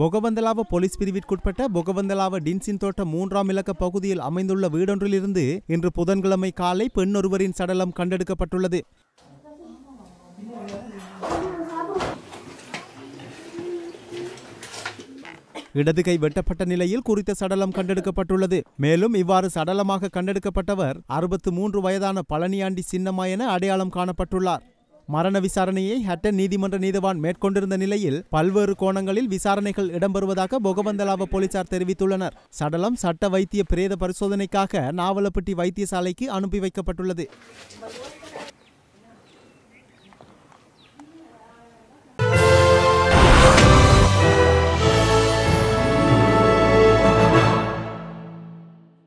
Bogawantalawa police பிரிவிற்குட்பட்ட Bogawantalawa Tientsin தோட்ட மூன்றாம் இலக்க பகுதியில் அமைந்துள்ள வீடொன்றிலிருந்து இன்று புதன்கிழமை காலை பெண் ஒருவரின் சடலம் கண்டெடுக்கப்பட்டுள்ளது இடது கை வெட்டப்பட்ட நிலையில் குறித்த சடலம் கண்டெடுக்கப்பட்டுள்ளது மேலும் இவ்வாறு சடலமாக கண்டெடுக்கப்பட்டவர் அறுபத்து மூன்று வயதான பழனியாண்டி சின்னம்மா என அடையாளம் காணப்பட்டுள்ளார் மரண விசாரணையை ஹட்ட நீதிமன்ற நீதவான் மேற்கொண்டிருந்த நிலையில் பல்வேறு கோணங்களில் விசாரணைகள் இடம்பெறுவதாக பொகவந்தலாவ போலீசார் தெரிவித்துள்ளனர் சடலம் சட்ட வைத்திய பிரேத பரிசோதனைக்காக நாவலப்பட்டி வைத்தியசாலைக்கு அனுப்பி வைக்கப்பட்டுள்ளது